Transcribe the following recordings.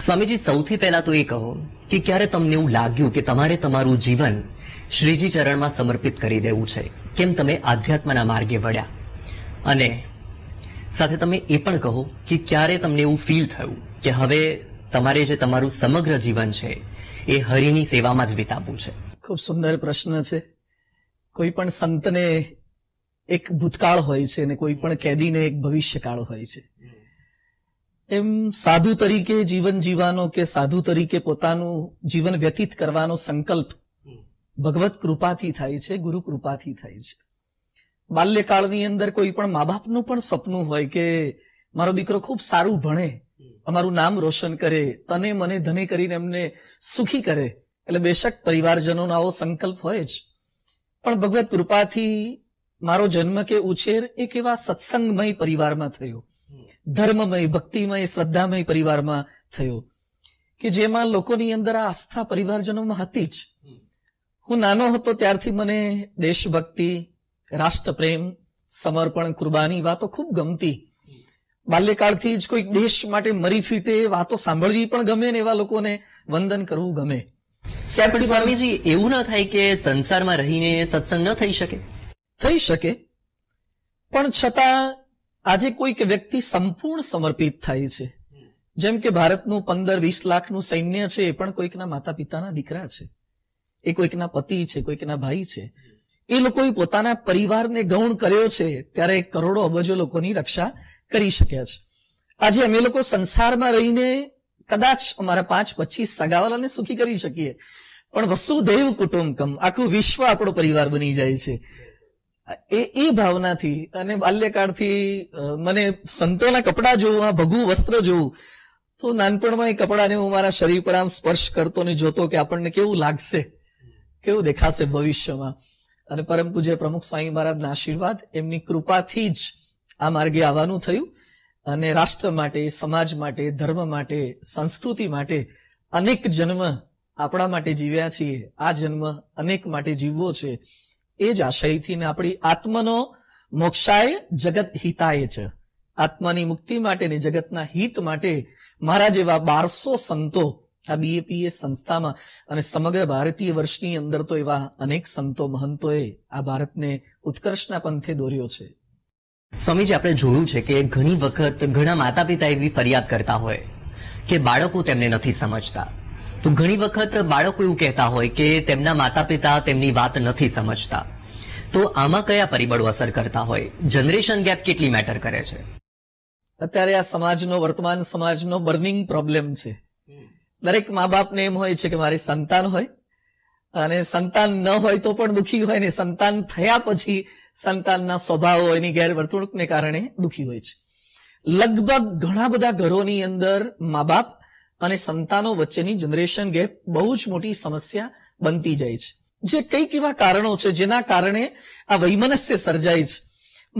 સ્વામીજી સૌથી પહેલા તો એ કહો કે ક્યારે તમને એવું લાગ્યું કે તમારે તમારું જીવન શ્રીજી ચરણમાં સમર્પિત કરી દેવું છે કેમ તમે આધ્યાત્મના માર્ગે વળ્યા અને સાથે તમે એ પણ કહો કે ક્યારે તમને એવું ફીલ થયું કે હવે તમારે જે તમારું સમગ્ર જીવન છે એ હરિની સેવામાં જ વિતાવવું છે ખૂબ સુંદર પ્રશ્ન છે કોઈ પણ સંતને એક ભૂતકાળ હોય છે અને કોઈ પણ કેદીને એક ભવિષ્યકાળ હોય છે એમ સાધુ તરીકે જીવન જીવાનો કે સાધુ તરીકે પોતાનું જીવન વ્યતીત કરવાનો સંકલ્પ ભગવત કૃપાથી થાય છે ગુરુ કૃપાથી થાય છે બાલ્યકાળની અંદર કોઈ પણ મા બાપનું પણ સપનું હોય કે મારો દીકરો ખૂબ સારું ભણે અમારું નામ રોશન કરે તને મને ધને કરીને એમને સુખી કરે એટલે બેશક પરિવારજનોનો આવો સંકલ્પ હોય જ પણ ભગવત કૃપાથી મારો જન્મ કે ઉછેર એક એવા સત્સંગમય પરિવારમાં થયો ધર્મમય ભક્તિમય શ્રદ્ધામય પરિવારમાં થયો કે જેમાં લોકોની અંદર આ આસ્થા પરિવારજનોમાં હતી જ હું નાનો હતો ત્યારથી મને દેશભક્તિ રાષ્ટ્રપ્રેમ સમર્પણ કુરબાની વાતો ખૂબ ગમતી બાલ્યકાળથી જ કોઈક દેશ માટે મરી ફીટે વાતો સાંભળવી પણ ગમે ને એવા લોકોને વંદન કરવું ગમે ત્યાર પછી સ્વામીજી એવું ના થાય કે સંસારમાં રહીને સત્સંગ ન થઈ શકે થઈ શકે પણ છતાં આજે કોઈક વ્યક્તિ સંપૂર્ણ સમર્પિત થાય છે જેમ કે ભારતનું પંદર વીસ લાખનું સૈન્ય છે એ પણ કોઈકના માતા પિતાના દીકરા છે એ કોઈકના પતિ છે કોઈકના ભાઈ છે એ લોકોએ પોતાના પરિવારને ગૌણ કર્યો છે ત્યારે કરોડો અબજો લોકોની રક્ષા કરી શક્યા છે આજે અમે લોકો સંસારમાં રહીને કદાચ અમારા પાંચ પચીસ સગાવાલાને સુખી કરી શકીએ પણ વસુધૈવ કુટુંબકમ આખું વિશ્વ આપણો પરિવાર બની જાય છે એ એ ભાવનાથી અને બાલ્યકાળથી મને સંતોના કપડાં જોવું ભગવું વસ્ત્ર જોવું તો નાનપણમાં એ કપડાને હું મારા શરીર પર આમ સ્પર્શ કરતો ને જોતો કે આપણને કેવું લાગશે કેવું દેખાશે ભવિષ્યમાં અને પરમ પૂજ્ય પ્રમુખ સ્વામી મહારાજના આશીર્વાદ એમની કૃપાથી જ આ માર્ગે આવવાનું થયું અને રાષ્ટ્ર માટે સમાજ માટે ધર્મ માટે સંસ્કૃતિ માટે અનેક જન્મ આપણા માટે જીવ્યા છીએ આ જન્મ અનેક માટે જીવવો છે એ જ આશયથી ને આપણી આત્મનો મોક્ષાય જગત હિતાય છે આત્માની મુક્તિ માટે ને જગતના હિત માટે મારા જેવા બારસો સંતો આ બીએપીએ સંસ્થામાં અને સમગ્ર ભારતીય વર્ષની અંદર તો એવા અનેક સંતો મહંતોએ આ ભારતને ઉત્કર્ષના પંથે દોર્યો છે સ્વામીજી આપણે જોયું છે કે ઘણી વખત ઘણા માતા પિતા એવી ફરિયાદ કરતા હોય કે બાળકો તેમને નથી સમજતા તો ઘણી વખત બાળકો એવું કહેતા હોય કે તેમના માતા પિતા તેમની વાત નથી સમજતા તો આમાં કયા પરિબળો અસર કરતા હોય જનરેશન ગેપ કેટલી મેટર કરે છે અત્યારે આ સમાજનો વર્તમાન સમાજનો બર્નિંગ પ્રોબ્લેમ છે દરેક મા બાપને એમ હોય છે કે મારી સંતાન હોય અને સંતાન ન હોય તો પણ દુઃખી હોય ને સંતાન થયા પછી સંતાનના સ્વભાવો એની ગેરવર્તણૂકને કારણે દુઃખી હોય છે લગભગ ઘણા બધા ઘરોની અંદર મા બાપ અને સંતાનો વચ્ચેની જનરેશન ગેપ બહુ જ મોટી સમસ્યા બનતી જાય છે જે કંઈક એવા કારણો છે જેના કારણે આ વૈમનસ્ય સર્જાય છે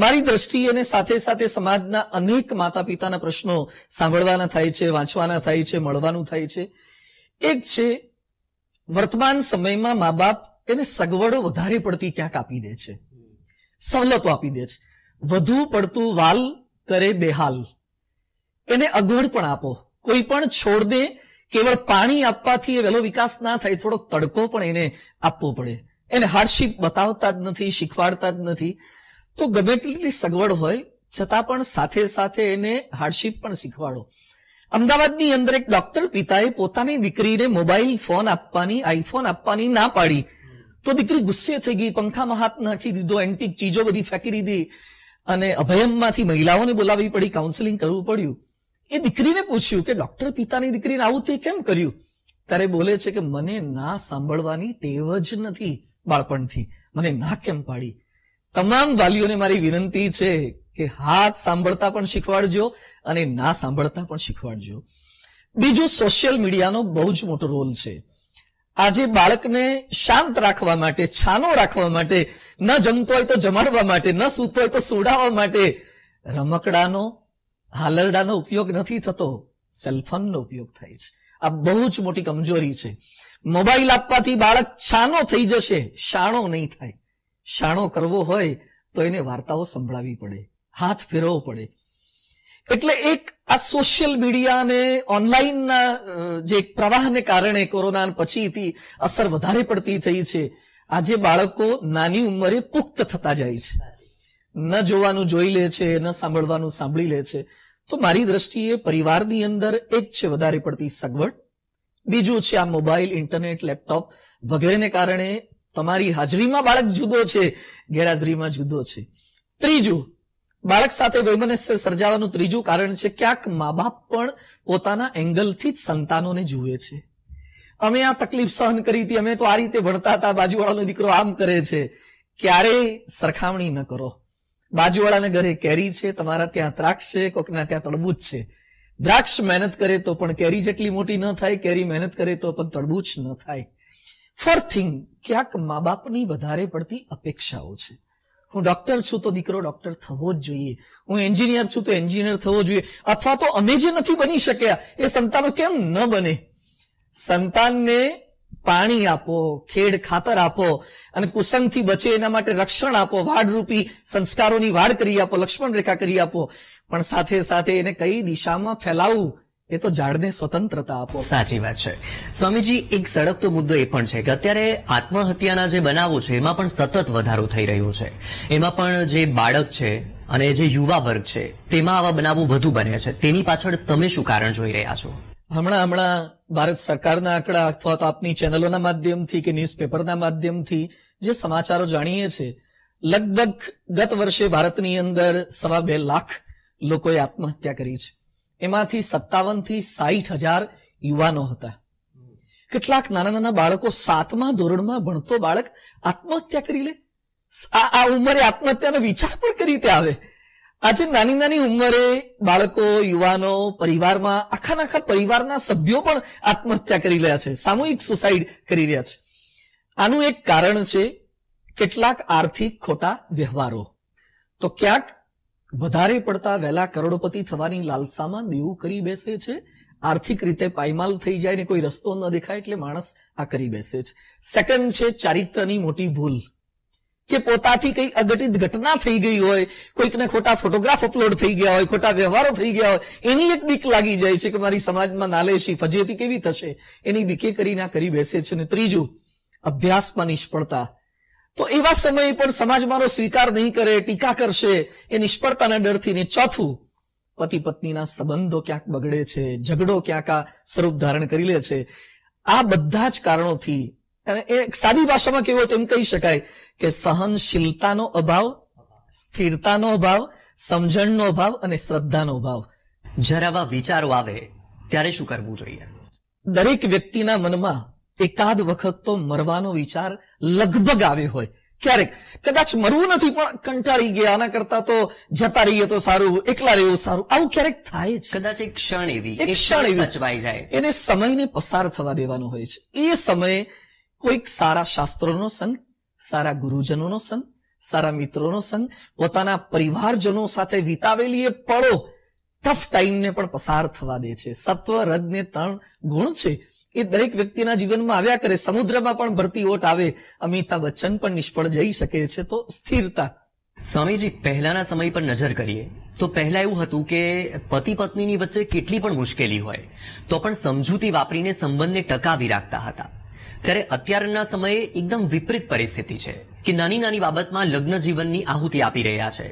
મારી દ્રષ્ટિ અને સાથે સાથે સમાજના અનેક માતા પિતાના પ્રશ્નો સાંભળવાના થાય છે વાંચવાના થાય છે મળવાનું થાય છે એક છે વર્તમાન સમયમાં મા બાપ એને સગવડો વધારે પડતી ક્યાંક આપી દે છે સવલતો આપી દે છે વધુ પડતું વાલ કરે બેહાલ એને અગવડ પણ આપો કોઈ પણ છોડ દે કેવળ પાણી આપવાથી એ વહેલો વિકાસ ના થાય થોડો તડકો પણ એને આપવો પડે એને હાર્ડશીપ બતાવતા જ નથી શીખવાડતા જ નથી તો ગમે તેટલી સગવડ હોય છતાં પણ સાથે સાથે એને હાર્ડશીપ પણ શીખવાડો અમદાવાદની અંદર એક ડોક્ટર પિતાએ પોતાની દીકરીને મોબાઈલ ફોન આપવાની આઈફોન આપવાની ના પાડી તો દીકરી ગુસ્સે થઈ ગઈ પંખામાં હાથ નાખી દીધો એન્ટિક ચીજો બધી ફેંકી દીધી અને અભયમમાંથી મહિલાઓને બોલાવવી પડી કાઉન્સેલિંગ કરવું પડ્યું એ દીકરીને પૂછ્યું કે ડોક્ટર પિતાની દીકરીને આવું તે કેમ કર્યું ત્યારે બોલે છે કે મને ના સાંભળવાની ટેવ જ નથી બાળપણથી મને ના કેમ પાડી તમામ વાલીઓને મારી વિનંતી છે કે હાથ સાંભળતા પણ શીખવાડજો અને ના સાંભળતા પણ શીખવાડજો બીજો સોશિયલ મીડિયાનો બહુ જ મોટો રોલ છે આજે બાળકને શાંત રાખવા માટે છાનો રાખવા માટે ન જમતો હોય તો જમાડવા માટે ન સૂતો હોય તો સોડાવવા માટે રમકડાનો હાલરડાનો ઉપયોગ નથી થતો સેલફોનનો ઉપયોગ થાય છે આ બહુ જ મોટી કમજોરી છે મોબાઈલ આપવાથી બાળક છાનો થઈ જશે શાણો નહીં થાય શાણો કરવો હોય તો એને વાર્તાઓ સંભળાવી પડે હાથ ફેરવો પડે એટલે એક આ સોશિયલ મીડિયા અને ઓનલાઈનના જે એક પ્રવાહને કારણે કોરોના પછીથી અસર વધારે પડતી થઈ છે આજે બાળકો નાની ઉંમરે પુખ્ત થતા જાય છે ન જોવાનું જોઈ લે છે ન સાંભળવાનું સાંભળી લે છે તો મારી દ્રષ્ટિએ પરિવારની અંદર એક છે વધારે પડતી સગવડ બીજું છે આ મોબાઈલ ઇન્ટરનેટ લેપટોપ વગેરેને કારણે તમારી હાજરીમાં બાળક જુદો છે ગેરહાજરીમાં જુદો છે ત્રીજું બાળક સાથે વૈમનસ્ય સર્જાવાનું ત્રીજું કારણ છે ક્યાંક મા બાપ પણ પોતાના એંગલથી જ સંતાનોને જુએ છે અમે આ તકલીફ સહન કરી હતી અમે તો આ રીતે ભણતા હતા બાજુવાળાનો દીકરો આમ કરે છે ક્યારેય સરખામણી ન કરો બાજુવાળાને ઘરે કેરી છે તમારા ત્યાં દ્રાક્ષ છે કોકના ત્યાં તળબૂચ છે દ્રાક્ષ મહેનત કરે તો પણ કેરી જેટલી મોટી ન થાય કેરી મહેનત કરે તો પણ તડબૂચ ન થાય ફોર થિંગ ક્યાંક મા બાપની વધારે પડતી અપેક્ષાઓ છે હું ડોક્ટર છું તો દીકરો ડોક્ટર થવો જ જોઈએ હું એન્જિનિયર છું તો એન્જિનિયર થવો જોઈએ અથવા તો અમે જે નથી બની શક્યા એ સંતાનો કેમ ન બને સંતાનને પાણી આપો ખેડ ખાતર આપો અને કુસંગથી બચે એના માટે રક્ષણ આપો વાડરૂપી સંસ્કારોની વાડ કરી આપો લક્ષ્મણ રેખા કરી આપો પણ સાથે સાથે એને કઈ દિશામાં ફેલાવવું એ તો ઝાડને સ્વતંત્રતા આપો સાચી વાત છે સ્વામીજી એક સડકતો મુદ્દો એ પણ છે કે અત્યારે આત્મહત્યાના જે બનાવો છે એમાં પણ સતત વધારો થઈ રહ્યો છે એમાં પણ જે બાળક છે અને જે યુવા વર્ગ છે તેમાં આવા બનાવો વધુ બને છે તેની પાછળ તમે શું કારણ જોઈ રહ્યા છો હમણાં હમણાં ભારત સરકારના આંકડા અથવા તો આપની ચેનલોના માધ્યમથી કે ન્યૂઝપેપરના માધ્યમથી જે સમાચારો જાણીએ છીએ લગભગ ગત વર્ષે ભારતની અંદર સવા બે લાખ લોકોએ આત્મહત્યા કરી છે એમાંથી સત્તાવનથી સાહીઠ હજાર યુવાનો હતા કેટલાક નાના નાના બાળકો સાતમા ધોરણમાં ભણતો બાળક આત્મહત્યા કરી લે આ ઉંમરે આત્મહત્યાનો વિચાર પણ કરી રીતે આવે આજે નાની નાની ઉંમરે બાળકો યુવાનો પરિવારમાં આખાના આખા પરિવારના સભ્યો પણ આત્મહત્યા કરી રહ્યા છે સામૂહિક સુસાઇડ કરી રહ્યા છે આનું એક કારણ છે કેટલાક આર્થિક ખોટા વ્યવહારો તો ક્યાંક વધારે પડતા વહેલા કરોડપતિ થવાની લાલસામાં દેવું કરી બેસે છે આર્થિક રીતે પાયમાલ થઈ જાય ને કોઈ રસ્તો ન દેખાય એટલે માણસ આ કરી બેસે છે સેકન્ડ છે ચારિત્રની મોટી ભૂલ કે પોતાથી કંઈક અઘટિત ઘટના થઈ ગઈ હોય કોઈકને ખોટા ફોટોગ્રાફ અપલોડ થઈ ગયા હોય ખોટા વ્યવહારો થઈ ગયા હોય એની એક બીક લાગી જાય છે કે મારી સમાજમાં નાલેશી ફજેતી કેવી થશે એની બીકે કરી ના કરી બેસે છે અને ત્રીજું અભ્યાસમાં નિષ્ફળતા તો એવા સમયે પણ સમાજ મારો સ્વીકાર નહીં કરે ટીકા કરશે એ નિષ્ફળતાના ડરથી ને ચોથું પતિ પત્નીના સંબંધો ક્યાંક બગડે છે ઝઘડો ક્યાંક આ સ્વરૂપ ધારણ કરી લે છે આ બધા જ કારણોથી અને એ સાદી ભાષામાં કેવું હતું એમ કહી શકાય કે સહનશીલતાનો અભાવ સ્થિરતાનો અભાવ સમજણનો અભાવ અને શ્રદ્ધાનો અભાવ જ્યારે વિચારો આવે ત્યારે શું કરવું જોઈએ દરેક વ્યક્તિના મનમાં એકાદ વખત તો મરવાનો વિચાર લગભગ આવ્યો હોય ક્યારેક કદાચ મરવું નથી પણ કંટાળી ગયા આના કરતા તો જતા રહીએ તો સારું એકલા રહેવું સારું આવું ક્યારેક થાય છે કદાચ એક ક્ષણ એવી એક ક્ષણ એવી જાય એને સમયને પસાર થવા દેવાનો હોય છે એ સમયે કોઈક સારા શાસ્ત્રોનો સંગ સારા ગુરુજનોનો સંગ સારા મિત્રોનો સંગ પોતાના પરિવારજનો સાથે વિતાવેલી એ પળો ટફ ટાઈમને પણ પસાર થવા દે છે સત્વ રજને ત્રણ ગુણ છે એ દરેક વ્યક્તિના જીવનમાં આવ્યા કરે સમુદ્રમાં પણ ભરતી ઓટ આવે અમિતાભ બચ્ચન પણ નિષ્ફળ જઈ શકે છે તો સ્થિરતા સ્વામીજી પહેલાના સમય પર નજર કરીએ તો પહેલા એવું હતું કે પતિ પત્નીની વચ્ચે કેટલી પણ મુશ્કેલી હોય તો પણ સમજૂતી વાપરીને સંબંધને ટકાવી રાખતા હતા ત્યારે અત્યારના સમયે એકદમ વિપરીત પરિસ્થિતિ છે કે નાની નાની બાબતમાં લગ્ન જીવનની આહુતિ આપી રહ્યા છે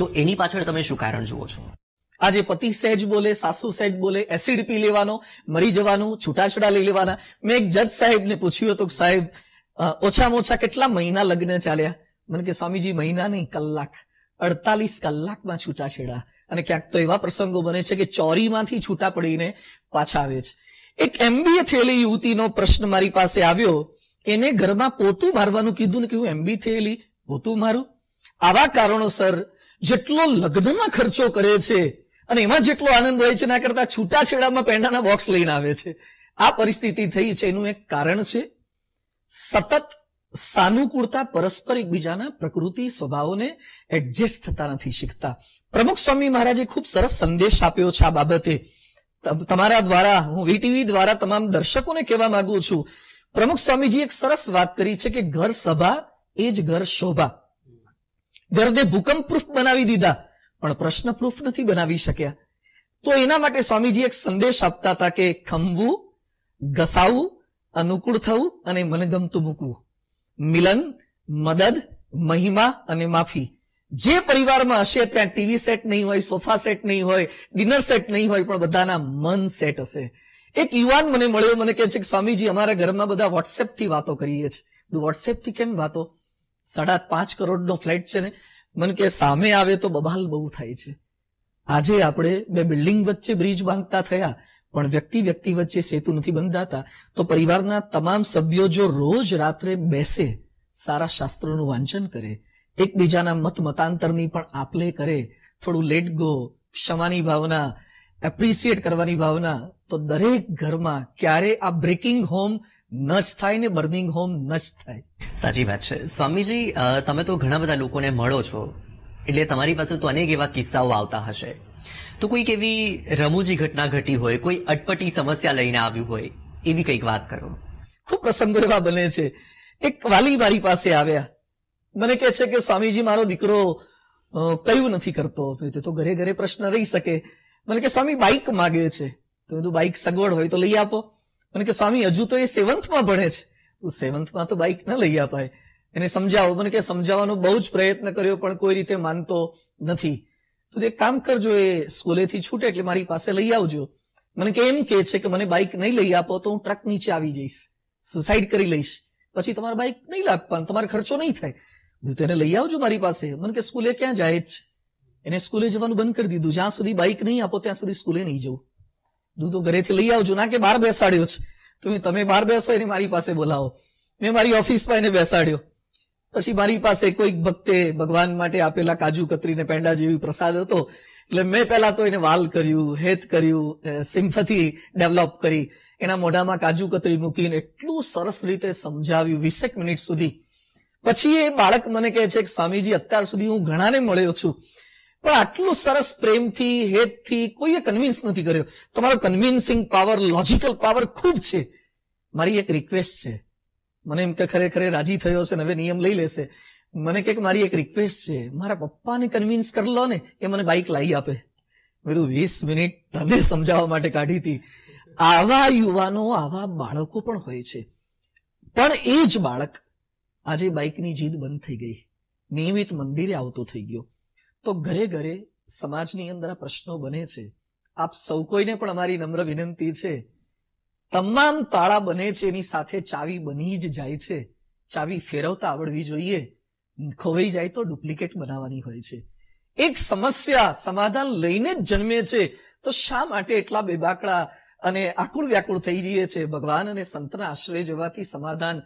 તો એની પાછળ તમે શું કારણ જુઓ છો આજે પતિ સહેજ બોલે સાસુ સહેજ બોલે એસિડ પી લેવાનો મરી જવાનું છૂટાછડા લઈ લેવાના મેં એક જજ સાહેબને પૂછ્યું હતું કે સાહેબ ઓછામાં ઓછા કેટલા મહિના લગ્ન ચાલ્યા મને કે સ્વામીજી મહિના નહીં કલાક અડતાલીસ કલાકમાં છૂટાછેડા અને ક્યાંક તો એવા પ્રસંગો બને છે કે ચોરીમાંથી છૂટા પડીને પાછા આવે છે એક એમબીએ થયેલી યુવતીનો પ્રશ્ન મારી પાસે આવ્યો એને ઘરમાં પોતું મારવાનું કીધું ને કે હું એમબી થયેલી પોતું મારું આવા કારણોસર જેટલો લગ્નમાં ખર્ચો કરે છે અને એમાં જેટલો આનંદ હોય છે એના કરતા છૂટાછેડામાં પેંડાના બોક્સ લઈને આવે છે આ પરિસ્થિતિ થઈ છે એનું એક કારણ છે સતત સાનુકૂળતા પરસ્પર એકબીજાના પ્રકૃતિ સ્વભાવોને એડજસ્ટ થતા નથી શીખતા પ્રમુખ સ્વામી મહારાજે ખૂબ સરસ સંદેશ આપ્યો છે આ બાબતે તમારા દ્વારા હું વીટીવી દ્વારા તમામ દર્શકોને કહેવા માંગુ છું પ્રમુખ સ્વામીજી એક સરસ વાત કરી છે કે ઘર સભા એ જ ઘર શોભા ઘરને ભૂકંપ પ્રૂફ બનાવી દીધા પણ પ્રશ્ન પ્રૂફ નથી બનાવી શક્યા તો એના માટે સ્વામીજી એક સંદેશ આપતા હતા કે ખમવું ઘસાવવું અનુકૂળ થવું અને મને ગમતું મૂકવું મિલન મદદ મહિમા અને માફી જે પરિવારમાં હશે ત્યાં ટીવી સેટ નહીં હોય સોફા સેટ નહીં હોય ડિનર સેટ નહીં હોય પણ બધાના મન સેટ હશે એક યુવાન મને મળ્યો મને કહે છે કે સ્વામીજી અમારા ઘરમાં બધા વોટ્સએપથી વાતો કરીએ છીએ વોટ્સએપથી કેમ વાતો સાડા પાંચ કરોડનો ફ્લેટ છે ને મને કે સામે આવે તો બબાલ બહુ થાય છે આજે આપણે બે બિલ્ડિંગ વચ્ચે બ્રિજ બાંધતા થયા પણ વ્યક્તિ વ્યક્તિ વચ્ચે સેતુ નથી બંધાતા તો પરિવારના તમામ સભ્યો જો રોજ રાત્રે બેસે સારા શાસ્ત્રોનું વાંચન કરે એકબીજાના મત મતાંતરની પણ આપલે કરે થોડું લેટ ગો ક્ષમાની ભાવના એપ્રિસિએટ કરવાની ભાવના તો દરેક ઘરમાં ક્યારે આ બ્રેકિંગ હોમ નશ થાય ને બર્નિંગ હોમ ન થાય સાચી વાત છે સ્વામીજી તમે તો ઘણા બધા લોકોને મળો છો એટલે તમારી પાસે તો અનેક એવા કિસ્સાઓ આવતા હશે તો કોઈક એવી રમૂજી ઘટના ઘટી હોય કોઈ અટપટી સમસ્યા લઈને આવ્યું હોય એવી કંઈક વાત કરો ખૂબ પ્રસંગો એવા બને છે એક વાલી મારી પાસે આવ્યા મને કહે છે કે સ્વામીજી મારો દીકરો કયું નથી કરતો તે તો ઘરે ઘરે પ્રશ્ન રહી શકે મને કે સ્વામી બાઇક માગે છે તો બધું બાઇક સગવડ હોય તો લઈ આપો મને કે સ્વામી હજુ તો એ સેવન્થમાં ભણે છે તો સેવન્થમાં તો બાઇક ન લઈ અપાય એને સમજાવો મને કે સમજાવવાનો બહુ જ પ્રયત્ન કર્યો પણ કોઈ રીતે માનતો નથી તો તે કામ કરજો એ સ્કૂલેથી છૂટે એટલે મારી પાસે લઈ આવજો મને કે એમ કે છે કે મને બાઇક નહીં લઈ આપો તો હું ટ્રક નીચે આવી જઈશ સુસાઇડ કરી લઈશ પછી તમારે બાઇક નહીં લાગવાનું તમારે ખર્ચો નહીં થાય તો એને લઈ આવજો મારી પાસે મને કે સ્કૂલે ક્યાં જાય જ છે એને સ્કૂલે જવાનું બંધ કરી દીધું જ્યાં સુધી બાઇક નહીં આપો ત્યાં સુધી સ્કૂલે નહીં જવું દૂધ તો ઘરેથી લઈ આવજો ના કે બહાર બેસાડ્યો છે તો તમે બહાર બેસો એને મારી પાસે બોલાવો મેં મારી ઓફિસમાં એને બેસાડ્યો પછી મારી પાસે કોઈક ભક્તે ભગવાન માટે આપેલા કાજુ કતરીને પેંડા જેવી પ્રસાદ હતો એટલે મેં પહેલા તો એને વાલ કર્યું હેત કર્યું સિમ્ફથી ડેવલપ કરી એના મોઢામાં કાજુ કતરી મૂકીને એટલું સરસ રીતે સમજાવ્યું વીસેક મિનિટ સુધી પછી એ બાળક મને કહે છે કે સ્વામીજી અત્યાર સુધી હું ઘણાને મળ્યો છું પણ આટલું સરસ પ્રેમથી હેતથી કોઈએ કન્વિન્સ નથી કર્યો તમારો કન્વિન્સિંગ પાવર લોજિકલ પાવર ખૂબ છે મારી એક રિક્વેસ્ટ છે મને એમ કે ખરેખર રાજી થયો હશે ને હવે નિયમ લઈ લેશે મને કે મારી એક રિક્વેસ્ટ છે મારા પપ્પાને કન્વિન્સ કરી લો ને એ મને બાઇક લાવી આપે બધું વીસ મિનિટ તમે સમજાવવા માટે કાઢી હતી આવા યુવાનો આવા બાળકો પણ હોય છે પણ એ જ બાળક આજે બાઇકની જીદ બંધ થઈ ગઈ નિયમિત મંદિરે આવતો થઈ ગયો તો ઘરે ઘરે સમાજની અંદર આ પ્રશ્નો બને છે આપ સૌ કોઈને પણ અમારી નમ્ર વિનંતી છે તમામ તાળા બને છે એની સાથે ચાવી બની જ જાય છે ચાવી ફેરવતા આવડવી જોઈએ ખોવાઈ જાય તો ડુપ્લિકેટ બનાવવાની હોય છે એક સમસ્યા સમાધાન લઈને જ જન્મે છે તો શા માટે એટલા બેબાકડા અને આકુળ વ્યાકુળ થઈ જઈએ છે ભગવાન અને સંતના આશ્રય જવાથી સમાધાન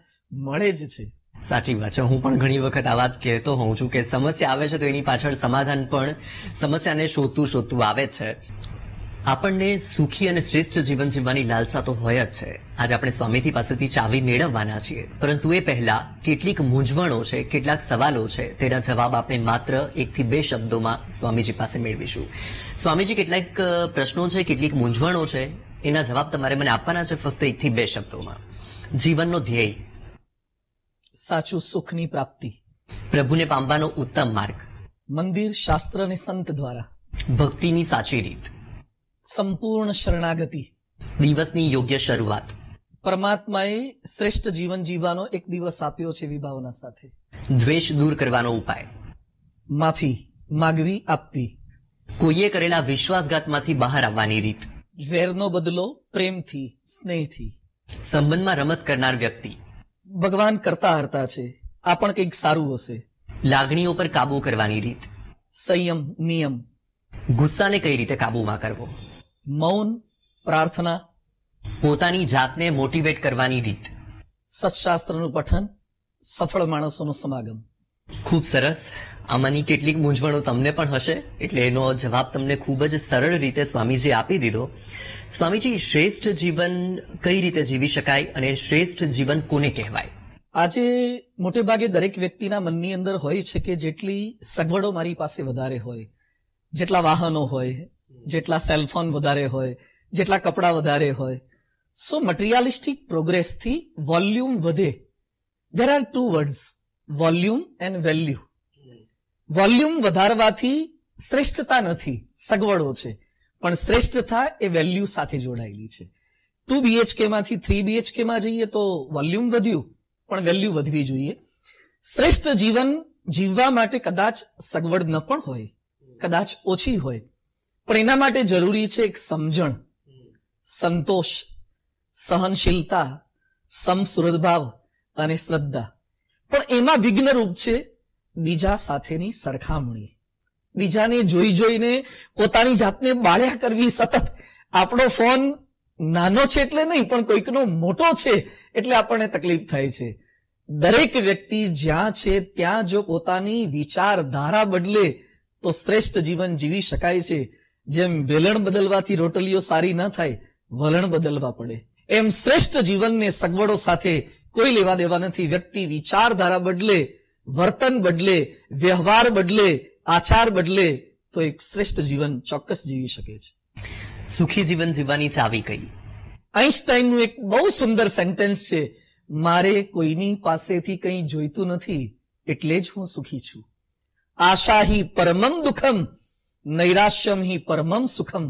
મળે જ છે સાચી વાત છે હું પણ ઘણી વખત આ વાત કહેતો હોઉં છું કે સમસ્યા આવે છે તો એની પાછળ સમાધાન પણ સમસ્યાને શોધતું શોધતું આવે છે આપણને સુખી અને શ્રેષ્ઠ જીવન જીવવાની લાલસા તો હોય જ છે આજે આપણે સ્વામીથી પાસેથી ચાવી મેળવવાના છીએ પરંતુ એ પહેલા કેટલીક મૂંઝવણો છે કેટલાક સવાલો છે તેના જવાબ આપણે માત્ર એકથી બે શબ્દોમાં સ્વામીજી પાસે મેળવીશું સ્વામીજી કેટલાક પ્રશ્નો છે કેટલીક મૂંઝવણો છે એના જવાબ તમારે મને આપવાના છે ફક્ત એકથી બે શબ્દોમાં જીવનનો ધ્યેય સાચું સુખની પ્રાપ્તિ પ્રભુને પામવાનો ઉત્તમ માર્ગ મંદિર શાસ્ત્ર અને સંત દ્વારા ભક્તિની સાચી રીત સંપૂર્ણ શરણાગતિ દિવસની યોગ્ય શરૂઆત પરમાત્માએ શ્રેષ્ઠ જીવન જીવવાનો એક દિવસ આપ્યો છે વિભાવના સાથે દ્વેષ દૂર કરવાનો ઉપાય માફી માગવી આપવી કોઈએ કરેલા વિશ્વાસઘાતમાંથી બહાર આવવાની રીત વેરનો બદલો પ્રેમથી સ્નેહથી સંબંધમાં રમત કરનાર વ્યક્તિ ભગવાન કરતા હરતા છે આ પણ કંઈક સારું હશે લાગણીઓ પર કાબુ કરવાની રીત સંયમ નિયમ ગુસ્સાને કઈ રીતે કાબુમાં કરવો મૌન પ્રાર્થના પોતાની જાતને મોટિવેટ કરવાની રીત સત્શાસ્ત્રનું પઠન સફળ માણસોનો સમાગમ ખૂબ સરસ આમાંની કેટલીક મૂંઝવણો તમને પણ હશે એટલે એનો જવાબ તમને ખૂબ જ સરળ રીતે સ્વામીજી આપી દીધો સ્વામીજી શ્રેષ્ઠ જીવન કઈ રીતે જીવી શકાય અને શ્રેષ્ઠ જીવન કોને કહેવાય આજે મોટે ભાગે દરેક વ્યક્તિના મનની અંદર હોય છે કે જેટલી સગવડો મારી પાસે વધારે હોય જેટલા વાહનો હોય જેટલા સેલફોન વધારે હોય જેટલા કપડાં વધારે હોય સો મટીરિયાલિસ્ટિક પ્રોગ્રેસથી વોલ્યુમ વધે there are two words volume and value volume વધારવાથી શ્રેષ્ઠતા નથી સગવડો છે પણ શ્રેષ્ઠતા એ વેલ્યુ સાથે જોડાયેલી છે ટુ બીએચકેમાંથી થ્રી બીએચકેમાં જઈએ તો વોલ્યુમ વધ્યું પણ વેલ્યુ વધવી જોઈએ શ્રેષ્ઠ જીવન જીવવા માટે કદાચ સગવડ ન પણ હોય કદાચ ઓછી હોય પણ એના માટે જરૂરી છે એક સમજણ સંતોષ સહનશીલતા સમસુરદભાવ અને શ્રદ્ધા પણ એમાં વિઘ્નરૂપ છે બીજા સાથેની સરખામણી બીજાને જોઈ જોઈને પોતાની જાતને બાળ્યા કરવી સતત આપણો ફોન નાનો છે એટલે નહીં પણ કોઈકનો મોટો છે એટલે આપણને તકલીફ થાય છે દરેક વ્યક્તિ જ્યાં છે ત્યાં જો પોતાની વિચારધારા બદલે તો શ્રેષ્ઠ જીવન જીવી શકાય છે જેમ વેલણ બદલવાથી રોટલીઓ સારી ન થાય વલણ બદલવા પડે એમ શ્રેષ્ઠ જીવનને સગવડો સાથે કોઈ લેવા દેવા નથી વ્યક્તિ વિચારધારા બદલે વર્તન બદલે વ્યવહાર બદલે આચાર બદલે તો એક શ્રેષ્ઠ જીવન ચોક્કસ જીવી શકે છે સુખી જીવન જીવવાની ચાવી કઈ આઈન્સ્ટાઈનનું એક બહુ સુંદર સેન્ટેન્સ છે મારે કોઈની પાસેથી કંઈ જોઈતું નથી એટલે જ હું સુખી છું આશા હિ પરમમ દુઃખમ નૈરાશ્યમ હિ પરમમ સુખમ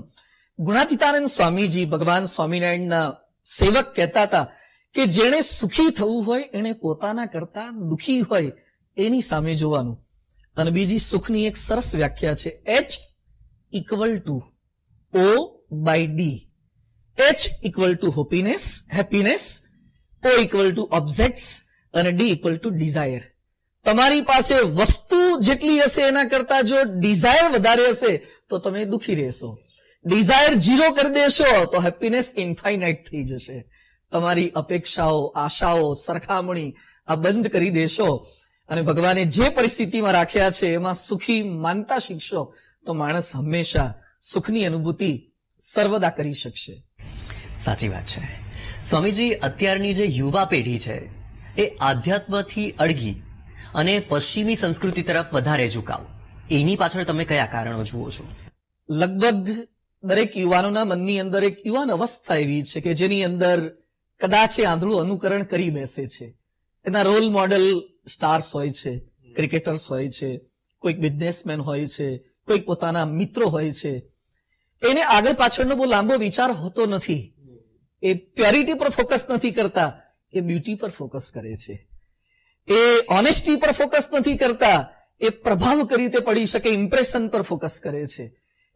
ગુણાતીતાનંદ સ્વામીજી ભગવાન સ્વામિનારાયણના સેવક કહેતા હતા કે જેણે સુખી થવું હોય એણે પોતાના કરતા દુખી હોય એની સામે જોવાનું અને બીજી સુખની એક સરસ વ્યાખ્યા છે H equal to O by D H equal to happiness happiness O equal to objects અને ડી ઇક્વલ ટુ ડિઝાયર તમારી પાસે વસ્તુ જેટલી હશે એના કરતા જો ડિઝાયર વધારે હશે તો તમે દુખી રહેશો ડિઝાયર ઝીરો કરી દેશો તો હેપીનેસ ઇન્ફાઇનાઇટ થઈ જશે તમારી અપેક્ષાઓ આશાઓ સરખામણી આ બંધ કરી દેશો અને ભગવાને જે પરિસ્થિતિમાં રાખ્યા છે એમાં સુખી માનતા શીખશો તો માણસ હંમેશા સુખની અનુભૂતિ સર્વદા કરી શકશે સાચી વાત છે સ્વામીજી અત્યારની જે યુવા પેઢી છે એ આધ્યાત્મથી અડગી અને પશ્ચિમી સંસ્કૃતિ તરફ વધારે ઝુકાવ એની પાછળ તમે કયા કારણો જુઓ છો લગભગ દરેક યુવાનોના મનની અંદર એક યુવાન અવસ્થા એવી છે કે જેની અંદર કદાચ એ આંધળું અનુકરણ કરી બેસે છે એના રોલ મોડલ સ્ટાર્સ હોય છે ક્રિકેટર્સ હોય છે કોઈક બિઝનેસમેન હોય છે કોઈક પોતાના મિત્રો હોય છે એને આગળ પાછળનો બહુ લાંબો વિચાર હોતો નથી એ પ્યોરિટી પર ફોકસ નથી કરતા એ બ્યુટી પર ફોકસ કરે છે એ ઓનેસ્ટી પર ફોકસ નથી કરતા એ પ્રભાવ કઈ રીતે પડી શકે ઇમ્પ્રેશન પર ફોકસ કરે છે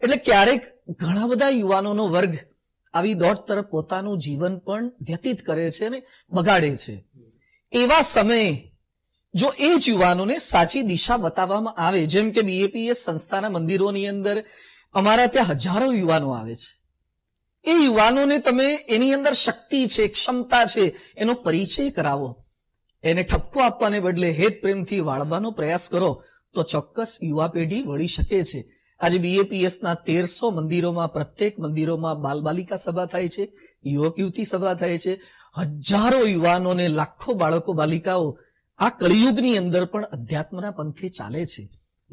એટલે ક્યારેક ઘણા બધા યુવાનોનો વર્ગ આવી દોટ તરફ પોતાનું જીવન પણ વ્યતીત કરે છે અને બગાડે છે એવા સમયે જો એ જ યુવાનોને સાચી દિશા બતાવવામાં આવે જેમ કે બીએપીએસ સંસ્થાના મંદિરોની અંદર અમારા ત્યાં હજારો યુવાનો આવે છે એ યુવાનોને તમે એની અંદર શક્તિ છે ક્ષમતા છે એનો પરિચય કરાવો એને ઠપકો આપવાને બદલે હેત પ્રેમથી વાળવાનો પ્રયાસ કરો તો ચોક્કસ યુવા પેઢી વળી શકે છે આજે બીએપીએસના તેરસો મંદિરોમાં પ્રત્યેક મંદિરોમાં બાલબાલિકા સભા થાય છે યુવક યુવતી સભા થાય છે હજારો યુવાનોને લાખો બાળકો બાલિકાઓ આ કળિયુગની અંદર પણ અધ્યાત્મના પંથે ચાલે છે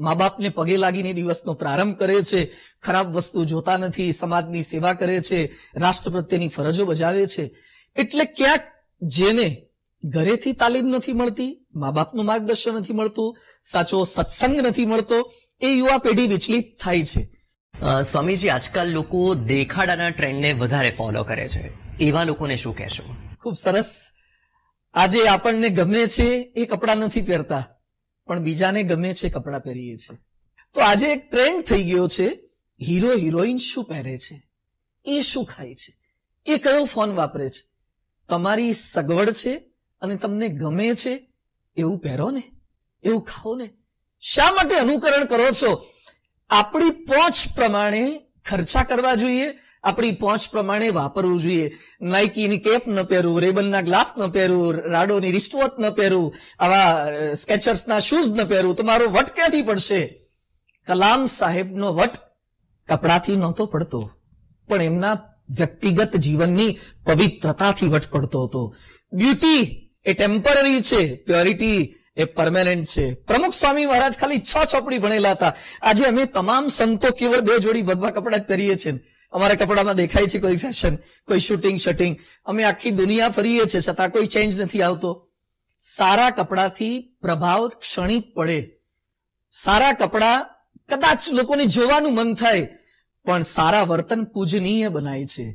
મા બાપને પગે લાગીને દિવસનો પ્રારંભ કરે છે ખરાબ વસ્તુ જોતા નથી સમાજની સેવા કરે છે રાષ્ટ્ર પ્રત્યેની ફરજો બજાવે છે એટલે ક્યાંક જેને ઘરેથી તાલીમ નથી મળતી મા બાપનું માર્ગદર્શન નથી મળતું સાચો સત્સંગ નથી મળતો એ યુવા પેઢી વિચલિત થાય છે સ્વામીજી આજકાલ લોકો દેખાડાના ટ્રેન્ડને વધારે ફોલો કરે છે એવા લોકોને શું કહેશો ખૂબ સરસ આજે આપણને ગમે છે એ કપડાં નથી પહેરતા પણ બીજાને ગમે છે કપડાં પહેરીએ છીએ તો આજે એક ટ્રેન્ડ થઈ ગયો છે હીરો હિરોઈન શું પહેરે છે એ શું ખાય છે એ કયો ફોન વાપરે છે તમારી સગવડ છે અને તમને ગમે છે એવું પહેરો ને એવું ખાઓ ને શા માટે અનુકરણ કરો છો આપણી પહોંચ પ્રમાણે ખર્ચા કરવા જોઈએ આપણી પહોંચ પ્રમાણે વાપરવું જોઈએ નાઇકીની કેપ ન પહેરવું રેબનના ગ્લાસ ન પહેરવું રાડોની રિસ્ટવોચ ન પહેરવું આવા સ્કેચર્સના શૂઝ ન પહેરવું તો વટ ક્યાંથી પડશે કલામ સાહેબનો વટ કપડાથી નહોતો પડતો પણ એમના વ્યક્તિગત જીવનની પવિત્રતાથી વટ પડતો હતો બ્યુટી એ ટેમ્પરરી છે પ્યોરિટી એ પરમેનન્ટ છે પ્રમુખ સ્વામી મહારાજ ખાલી છ ચોપડી ભણેલા હતા આજે અમે તમામ સંતો કેવળ બે જોડી ભગવા કપડા જ પહેરીએ છીએ અમારા કપડામાં દેખાય છે કોઈ ફેશન કોઈ શૂટિંગ શટિંગ અમે આખી દુનિયા ફરીએ છીએ છતાં કોઈ ચેન્જ નથી આવતો સારા કપડાથી પ્રભાવ ક્ષણિક પડે સારા કપડા કદાચ લોકોને જોવાનું મન થાય પણ સારા વર્તન પૂજનીય બનાય છે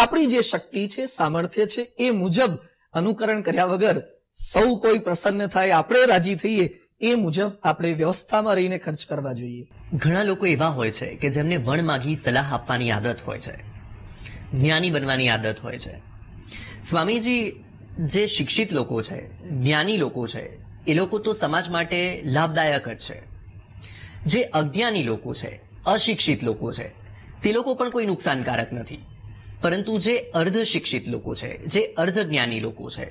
આપણી જે શક્તિ છે સામર્થ્ય છે એ મુજબ અનુકરણ કર્યા વગર સૌ કોઈ પ્રસન્ન થાય આપણે રાજી થઈએ એ મુજબ આપણે વ્યવસ્થામાં રહીને ખર્ચ કરવા જોઈએ ઘણા લોકો એવા હોય છે કે જેમને વણ માગી સલાહ આપવાની આદત હોય છે જ્ઞાની બનવાની આદત હોય છે સ્વામીજી જે શિક્ષિત લોકો છે જ્ઞાની લોકો છે એ લોકો તો સમાજ માટે લાભદાયક જ છે જે અજ્ઞાની લોકો છે અશિક્ષિત લોકો છે તે લોકો પણ કોઈ નુકસાનકારક નથી પરંતુ જે અર્ધ શિક્ષિત લોકો છે જે અર્ધ જ્ઞાની લોકો છે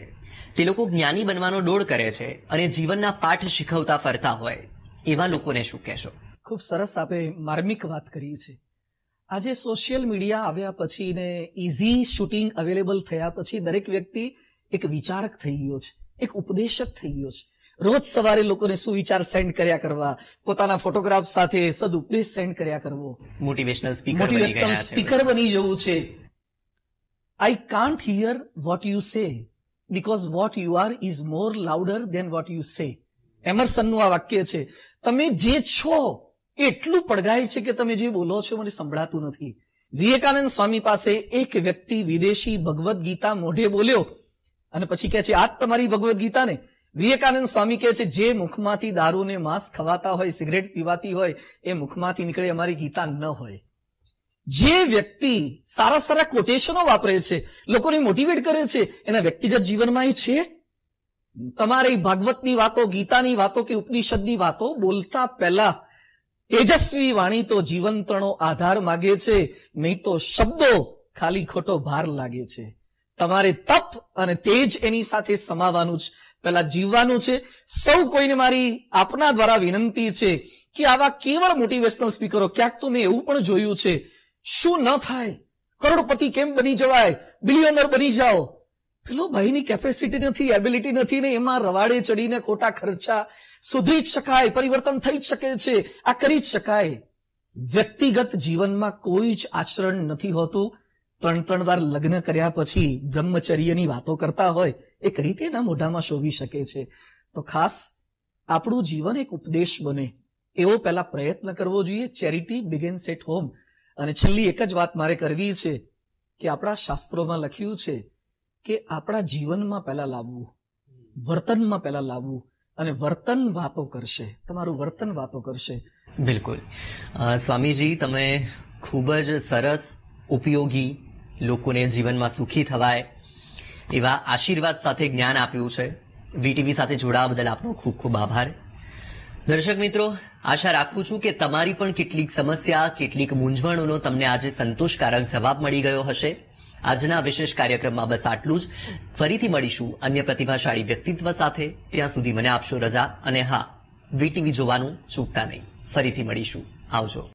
તે લોકો જ્ઞાની બનવાનો ડોળ કરે છે અને જીવનના પાઠ શીખવતા ફરતા હોય એવા લોકોને શું કહેશો ખૂબ સરસ આપણે માર્મિક વાત કરી છે આજે સોશિયલ મીડિયા આવ્યા પછી ને ઇઝી શૂટિંગ અવેલેબલ થયા પછી દરેક વ્યક્તિ એક વિચારક થઈ ગયો છે એક ઉપદેશક થઈ ગયો છે રોજ સવારે લોકોને શું વિચાર સેન્ડ કર્યા કરવા પોતાના ફોટોગ્રાફ સાથે સદ ઉપદેશ સેન્ડ કર્યા કરવો મોટિવેશનલ સ્પીકર મોટિવેશનલ સ્પીકર બની જવું છે I can't hear what you say because what you are is more louder than what you say એમરસનનું આ વાક્ય છે તમે જે છો એટલું પડઘાય છે કે તમે જે બોલો છો મને સંભળાતું નથી વિવેકાનંદ સ્વામી પાસે એક વ્યક્તિ વિદેશી ભગવદ્ ગીતા મોઢે બોલ્યો અને પછી કહે છે આ તમારી ભગવદ્ ગીતાને વિવેકાનંદ સ્વામી કહે છે જે મુખમાંથી દારૂને માંસ ખવાતા હોય સિગરેટ પીવાતી હોય એ મુખમાંથી નીકળે અમારી ગીતા ન હોય જે વ્યક્તિ સારા સારા કોટેશનો વાપરે છે લોકોને મોટિવેટ કરે છે એના વ્યક્તિગત જીવનમાં એ છે તમારે ભાગવતની વાતો ગીતાની વાતો કે ઉપનિષદની વાતો બોલતા પહેલા તેજસ્વી વાણી તો જીવંતણો આધાર માગે છે નહીં તો શબ્દો ખાલી ખોટો ભાર લાગે છે તમારે તપ અને તેજ એની સાથે સમાવાનું છે પહેલા જીવવાનું છે સૌ કોઈને મારી આપના દ્વારા વિનંતી છે કે આવા કેવળ મોટિવેશનલ સ્પીકરો ક્યાંક તો મેં એવું પણ જોયું છે શું ન થાય કરોડપતિ કેમ બની જવાય બિલિયનર બની જાઓ પેલો ભાઈની કેપેસિટી નથી એબિલિટી નથી ને એમાં રવાડે ચડીને ખોટા ખર્ચા સુધરી જ શકાય પરિવર્તન થઈ જ શકે છે આ કરી જ શકાય વ્યક્તિગત જીવનમાં કોઈ જ આચરણ નથી હોતું ત્રણ ત્રણ વાર લગ્ન કર્યા પછી બ્રહ્મચર્યની વાતો કરતા હોય એક રીતે તેના મોઢામાં શોભી શકે છે તો ખાસ આપણું જીવન એક ઉપદેશ બને એવો પહેલા પ્રયત્ન કરવો જોઈએ ચેરિટી બિગેન્સ એટ હોમ અને છેલ્લી એક જ વાત મારે કરવી છે કે આપણા શાસ્ત્રોમાં લખ્યું છે કે આપણા જીવનમાં પહેલા લાવવું વર્તનમાં પહેલા લાવવું અને વર્તન વાતો કરશે તમારું વર્તન વાતો કરશે બિલકુલ સ્વામીજી તમે ખૂબ જ સરસ ઉપયોગી લોકોને જીવનમાં સુખી થવાય એવા આશીર્વાદ સાથે જ્ઞાન આપ્યું છે વીટીવી સાથે જોડાવા બદલ આપનો ખૂબ ખૂબ આભાર દર્શક મિત્રો આશા રાખું છું કે તમારી પણ કેટલીક સમસ્યા કેટલીક મૂંઝવણોનો તમને આજે સંતોષકારક જવાબ મળી ગયો હશે આજના વિશેષ કાર્યક્રમમાં બસ આટલું જ ફરીથી મળીશું અન્ય પ્રતિભાશાળી વ્યક્તિત્વ સાથે ત્યાં સુધી મને આપશો રજા અને હા વીટીવી જોવાનું ચૂકતા નહીં ફરીથી મળીશું આવજો